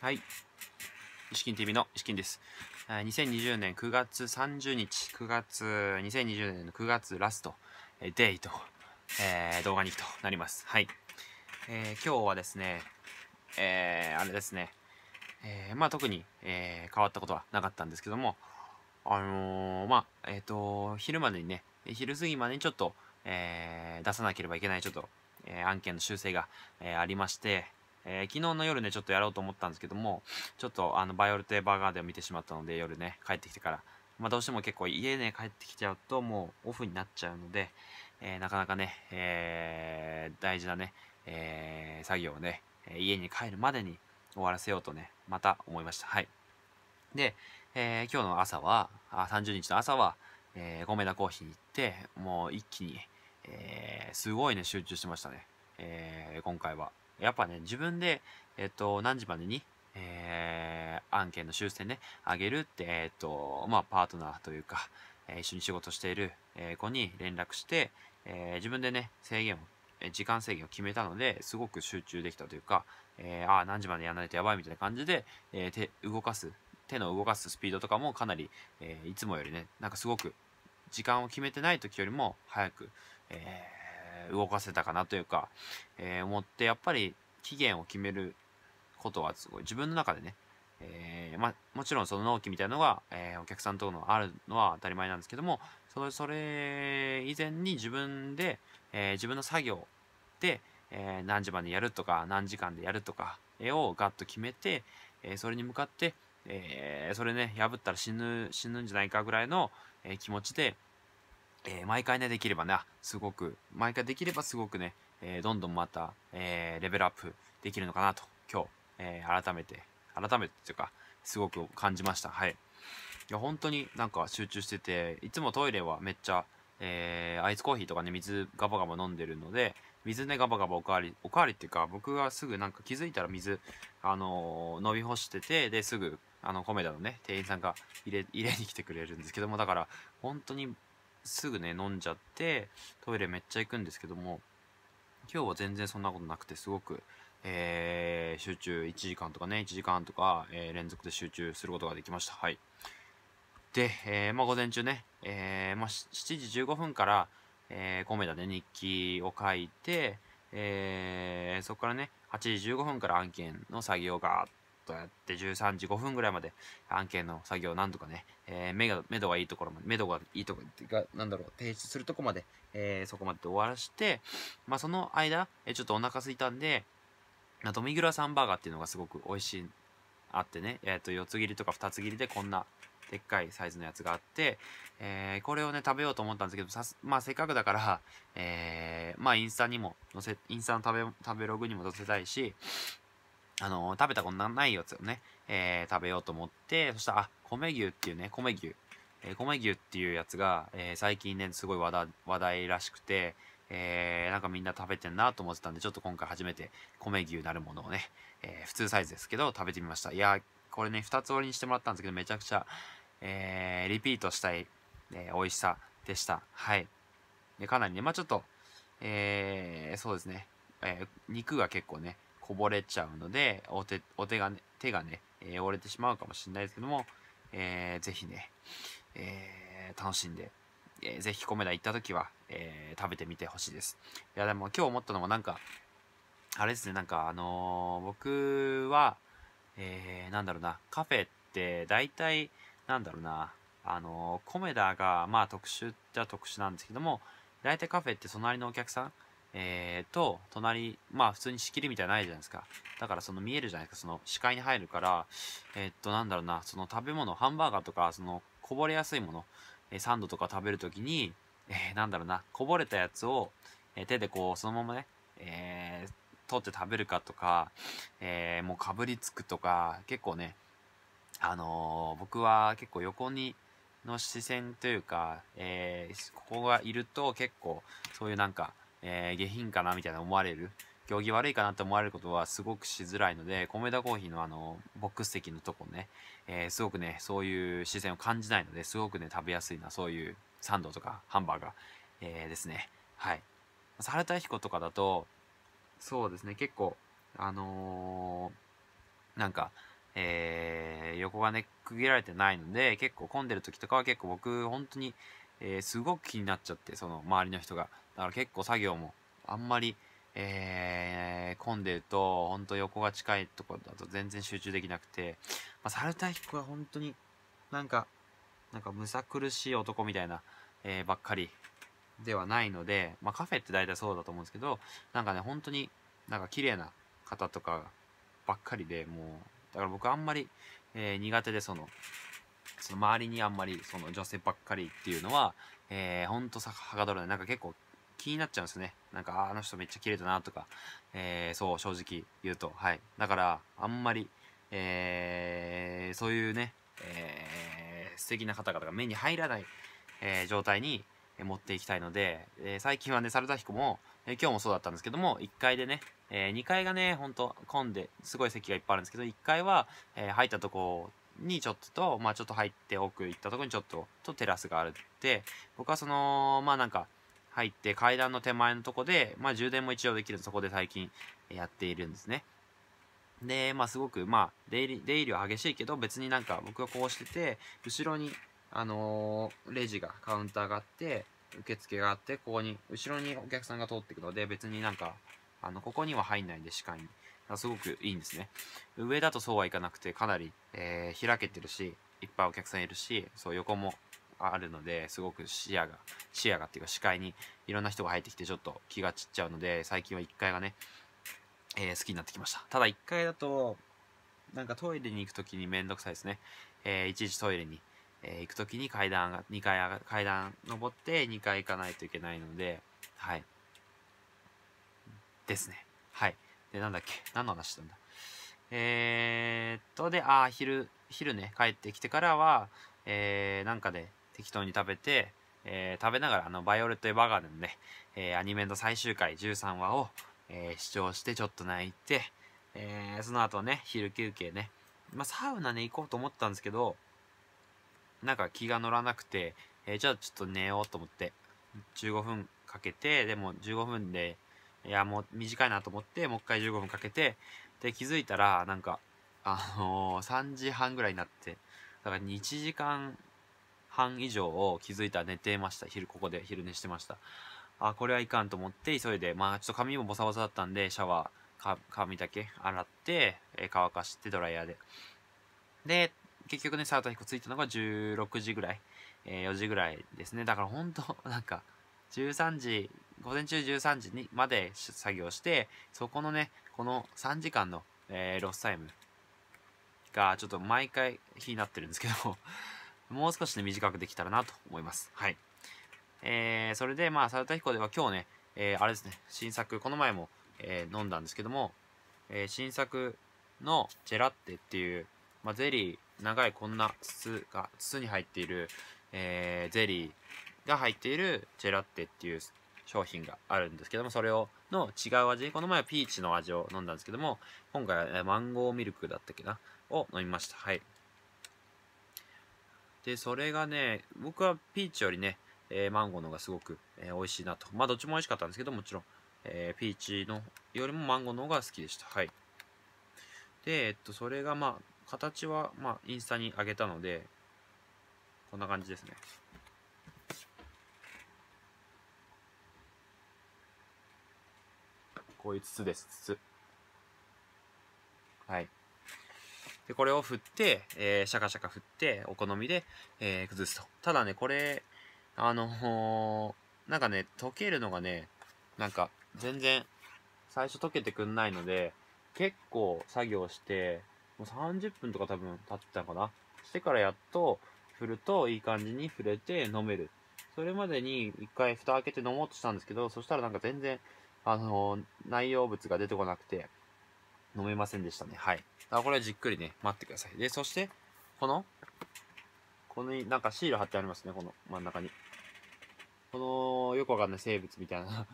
はい。石金 TV の石金です。2020年9月30日、9月、2020年の9月ラスト、デイと、えー、動画に行くとなります。はい。えー、今日はですね、えー、あれですね、えー、まあ特に、えー、変わったことはなかったんですけども、あのー、まあ、えっ、ー、と、昼までにね、昼過ぎまでにちょっと、えー、出さなければいけないちょっと、えー、案件の修正が、えー、ありまして、えー、昨日の夜ね、ちょっとやろうと思ったんですけども、ちょっとあの、バイオルテバーガーデンを見てしまったので、夜ね、帰ってきてから、まあ、どうしても結構家ね、帰ってきちゃうと、もうオフになっちゃうので、えー、なかなかね、えー、大事なね、え作業をね、家に帰るまでに終わらせようとね、また思いました。はい。で、え今日の朝は、あ30日の朝は、えー、米田コーヒーに行って、もう一気に、えすごいね、集中してましたね。え今回は。やっぱね、自分で、えっと、何時までに、えー、案件の修正ね、あげるって、えっと、まあ、パートナーというか、え一緒に仕事している、え子に連絡して、え自分でね、制限を、え時間制限を決めたので、すごく集中できたというか、えー、ああ、何時までやらないとやばいみたいな感じで、え手、動かす、手の動かすスピードとかもかなり、えいつもよりね、なんかすごく、時間を決めてない時よりも早く、えー動かせたかなというか、えー、思ってやっぱり期限を決めることはすごい自分の中でね、えー、まもちろんその納期みたいのが、えお客さんとのあるのは当たり前なんですけどもそれそれ以前に自分で、え自分の作業で、え何時までやるとか何時間でやるとかをガッと決めて、えそれに向かって、えそれね破ったら死ぬ死ぬんじゃないかぐらいの、え気持ちで、えー、毎回ね、できればね、すごく、毎回できればすごくね、えー、どんどんまた、えー、レベルアップできるのかなと、今日、え改めて、改めてというか、すごく感じました。はい。いや、本当になんか集中してて、いつもトイレはめっちゃ、えアイスコーヒーとかね、水ガバガバ飲んでるので、水ね、ガバガバおかわり、おかわりっていうか、僕がすぐなんか気づいたら水、あの飲み干してて、で、すぐ、あの、コメダのね、店員さんが入れ、入れに来てくれるんですけども、だから、本当にすぐね飲んじゃってトイレめっちゃ行くんですけども今日は全然そんなことなくてすごく、えー、集中1時間とかね1時間とか、えー、連続で集中することができましたはいで、えー、まあ、午前中ね、えまあ、7時15分から、えー、コメダで日記を書いて、えそこからね8時15分から案件の作業があってとやって13時5分ぐらいまで案件の作業をなんとかね、えー、目が、目処がいいところまで、目処がいいところが、なんだろう、提出するとこまで、えー、そこまで終わらして、まあその間、えー、ちょっとお腹すいたんで、ドミグラサンバーガーっていうのがすごく美味しい、あってね、えっ、ー、と、4つ切りとか2つ切りでこんなでっかいサイズのやつがあって、えー、これをね、食べようと思ったんですけど、さす、まあ、せっかくだから、えー、まあ、インスタにも載せ、インスタの食べ、食べログにも載せたいし、あのー、食べたことないやつをね、えー、食べようと思って、そしたら、あ、米牛っていうね、米牛。えー、米牛っていうやつが、え最近ね、すごい話題らしくて、えなんかみんな食べてんなと思ってたんで、ちょっと今回初めて米牛なるものをね、え普通サイズですけど、食べてみました。いやこれね、2つ折りにしてもらったんですけど、めちゃくちゃ、えリピートしたい、え美味しさでした。はい。でかなりね、まあちょっと、えそうですね、え肉が結構ね、こぼれちゃうので、お手、お手がね、手がね、えー、折れてしまうかもしれないですけども、えー、ぜひね、えー、楽しんで、えー、ぜひ米田行った時は、えー、食べてみてほしいです。いや、でも今日思ったのもなんか、あれですね、なんかあのー、僕は、えー、なんだろうな、カフェって大体、なんだろうな、あのー、コメダが、まあ特殊っちゃ特殊なんですけども、大体カフェって隣のお客さん、えー、と、隣、まあ普通に仕切りみたいないじゃないですか。だからその見えるじゃないですか、その視界に入るから、えー、っと、なんだろうな、その食べ物、ハンバーガーとか、そのこぼれやすいもの、えサンドとか食べるときに、えー、なんだろうな、こぼれたやつを、え手でこう、そのままね、えー、取って食べるかとか、えー、もうかぶりつくとか、結構ね、あのー、僕は結構横に、の視線というか、えー、ここがいると結構、そういうなんか、えー、下品かなみたいな思われる行儀悪いかなって思われることはすごくしづらいので米田コーヒーのあのボックス席のとこね、えー、すごくねそういう視線を感じないのですごくね食べやすいなそういうサンドとかハンバーガー、えー、ですねはい猿田彦とかだとそうですね結構あのー、なんかえー、横がね区切られてないので結構混んでる時とかは結構僕本当にえー、すごく気になっちゃってその周りの人がだから結構作業もあんまり、えー、混んでるとほんと横が近いとこだと全然集中できなくて、まあ、サルタは本当になんかなんかむさ苦しい男みたいな、えー、ばっかりではないので、まあ、カフェって大体そうだと思うんですけどなんかね本当になんか綺麗な方とかばっかりでもうだから僕あんまり、えー、苦手でそのその周りにあんまりその女性ばっかりっていうのは、えー、ほんとさはかどるねなんか結構気になっちゃうんですねなんかあの人めっちゃ綺麗だなとか、えー、そう正直言うとはいだからあんまり、えー、そういうね、えー、素敵な方々が目に入らない、えー、状態に持っていきたいので、えー、最近はね猿田彦も、えー、今日もそうだったんですけども1階でね、えー、2階がねほんと混んですごい席がいっぱいあるんですけど1階は、え入ったとこにちょっとと、まあ、ちょっと入って奥行ったところにちょっととテラスがあるって僕はそのまあなんか入って階段の手前のとこで、まあ、充電も一応できるそこで最近やっているんですねでまあすごくまあ出入り出入りは激しいけど別になんか僕はこうしてて後ろにあのー、レジがカウンターがあって受付があってここに後ろにお客さんが通っていくので別になんかあのここには入んないんで視界にすごくいいんですね上だとそうはいかなくてかなり、えー、開けてるしいっぱいお客さんいるしそう横もあるのですごく視野が視野がっていうか視界にいろんな人が入ってきてちょっと気が散っちゃうので最近は1階がね、えー、好きになってきましたただ1階だとなんかトイレに行く時にめんどくさいですね、えー、いちいちトイレに、えー、行く時に階段が2階上が階段登って2階行かないといけないのではいですねはいで、なんだっけ何の話したんだえー、っと、で、ああ、昼、昼ね、帰ってきてからは、えー、なんかで適当に食べて、えー、食べながら、あの、バイオレット・エヴァーガーデンのね、えー、アニメの最終回13話を、えー、視聴してちょっと泣いて、えー、その後ね、昼休憩ね、まあ、サウナね、行こうと思ったんですけど、なんか気が乗らなくて、えー、じゃあちょっと寝ようと思って、15分かけて、でも15分でいやもう短いなと思ってもう一回15分かけてで気づいたらなんかあのー、3時半ぐらいになってだから1時間半以上を気づいたら寝てました昼ここで昼寝してましたあこれはいかんと思って急いでまあちょっと髪もボサボサだったんでシャワー髪だけ洗って、え乾かしてドライヤーでで結局ねサータヒコ着いたのが16時ぐらい、えー、4時ぐらいですねだから本当なんか13時午前中13時にまで作業して、そこのね、この3時間の、えー、ロスタイムがちょっと毎回日になってるんですけど、もう少しね、短くできたらなと思います。はい。えー、それで、まあ、サルタヒコでは今日ね、えー、あれですね、新作、この前も、えー、飲んだんですけども、えー、新作のジェラッテっていう、まあ、ゼリー、長いこんな筒が、筒に入っている、えー、ゼリーが入っているジェラッテっていう商品があるんですけども、それを、の違う味、この前はピーチの味を飲んだんですけども、今回は、ね、マンゴーミルクだったっけな、を飲みました。はい。で、それがね、僕はピーチよりね、えー、マンゴーの方がすごく、えー、美味しいなと。まあ、どっちも美味しかったんですけど、もちろん、えー、ピーチのよりもマンゴーの方が好きでした。はい。で、えっと、それがまあ、形は、まあ、インスタに上げたので、こんな感じですね。こういう筒です筒はいでこれを振って、えー、シャカシャカ振ってお好みで、えー、崩すとただねこれあのー、なんかね溶けるのがねなんか全然最初溶けてくんないので結構作業してもう30分とか多分経ってたのかなしてからやっと振るといい感じに触れて飲めるそれまでに一回蓋開けて飲もうとしたんですけどそしたらなんか全然あの、内容物が出てこなくて、飲めませんでしたね。はい。あ、これはじっくりね、待ってください。で、そして、この、この、なんかシール貼ってありますね、この真ん中に。この、よくわかんない生物みたいな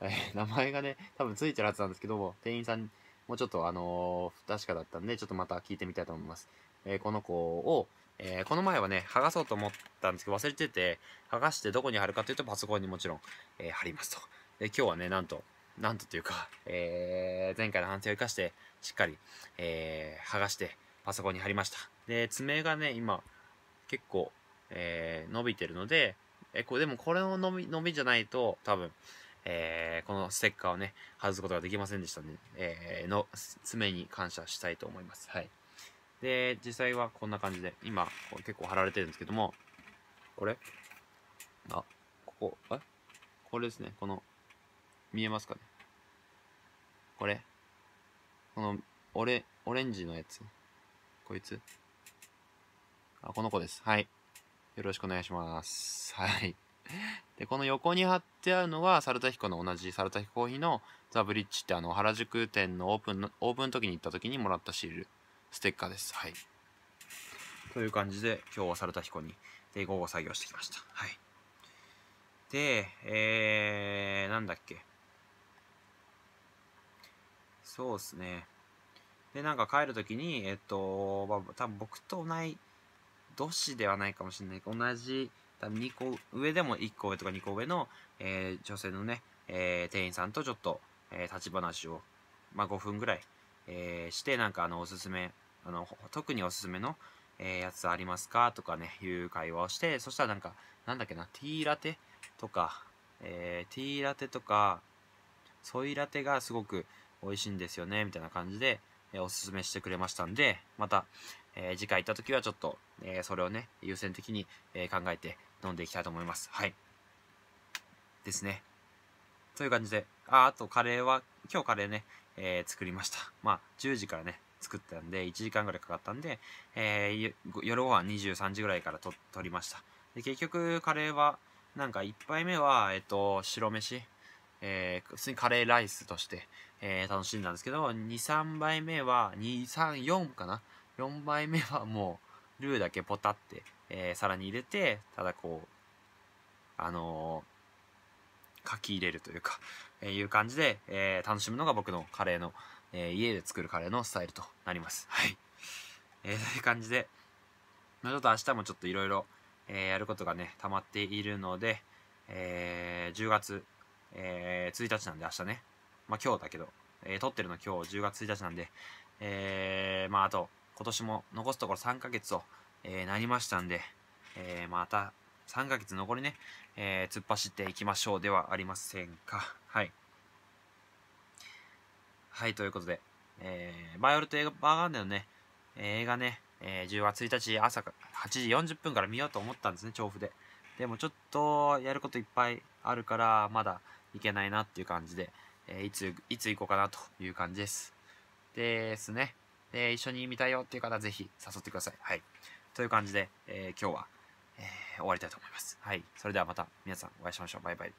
名前がね、多分ついてるはずなんですけども、店員さんに、もうちょっとあのー、不確かだったんで、ちょっとまた聞いてみたいと思います。えー、この子を、えー、この前はね、剥がそうと思ったんですけど、忘れてて、剥がしてどこに貼るかというと、パソコンにもちろん、え貼りますと。で、今日はね、なんと、なんとというか、えー、前回の反省を生かして、しっかり、えー、剥がして、パソコンに貼りました。で、爪がね、今、結構、えー、伸びてるので、え、これでもこれの伸び、伸びじゃないと、多分、えー、このステッカーをね、外すことができませんでしたの、ね、で、えー、の、爪に感謝したいと思います。はい。で、実際はこんな感じで、今、結構貼られてるんですけども、これあ、ここ、えこれですね、この、見えますかねこれ。この、オレ、オレンジのやつ。こいつ。あ、この子です。はい。よろしくお願いします。はい。で、この横に貼ってあるのが、猿田彦の同じ猿田彦コーヒーのザ・ブリッジってあの、原宿店のオープンの、オープン時に行った時にもらったシール、ステッカーです。はい。という感じで、今日は猿田彦に、で、午後作業してきました。はい。で、えー、なんだっけ。そうですね。で、なんか帰るときに、えっと、まあ、多分僕と同い年ではないかもしれないけど、同じ、多分2個上でも1個上とか2個上の、えー、女性のね、えー、店員さんとちょっと、えー、立ち話を、まあ、5分ぐらい、えー、して、なんかあの、おすすめ、あの、特におすすめの、えー、やつありますかとかね、いう会話をして、そしたらなんか、なんだっけな、ティーラテとか、えー、ティーラテとか、ソイラテがすごく、美味しいんですよねみたいな感じで、えおすすめしてくれましたんでまた、え次回行った時はちょっと、えそれをね優先的に、え考えて飲んでいきたいと思いますはいですねという感じでああとカレーは今日カレーね、えー、作りましたまあ10時からね作ったんで1時間ぐらいかかったんで、えー、夜ご飯23時ぐらいからと取りましたで結局カレーはなんか1杯目はえっ、ー、と白飯えー、普通にカレーライスとして、えー、楽しんだんですけど、2、3杯目は、2、3、4かな ?4 杯目はもう、ルーだけポタって、えー、皿に入れて、ただこう、あのー、書き入れるというか、えー、いう感じで、えー、楽しむのが僕のカレーの、えー、家で作るカレーのスタイルとなります。はい。えー、という感じで、まあ、ちょっと明日もちょっといろいろ、えー、やることがね、溜まっているので、えー、10月えー、1日なんで明日ね、まあ今日だけど、えー、撮ってるの今日10月1日なんで、えー、まああと、今年も残すところ3ヶ月と、えー、なりましたんで、えー、また3ヶ月残りね、えー、突っ走っていきましょうではありませんか。はい。はい、ということで、えー、バイオルト映画バーガンデのね、映画ね、えー、10月1日朝8時40分から見ようと思ったんですね、調布で。でもちょっとやることいっぱいあるから、まだいけないなっていう感じで、えー、いつ、いつ行こうかなという感じです。ですね。で、一緒に見たいよっていう方、ぜひ誘ってください。はい。という感じで、えー、今日は、えー、終わりたいと思います。はい。それではまた皆さんお会いしましょう。バイバイ。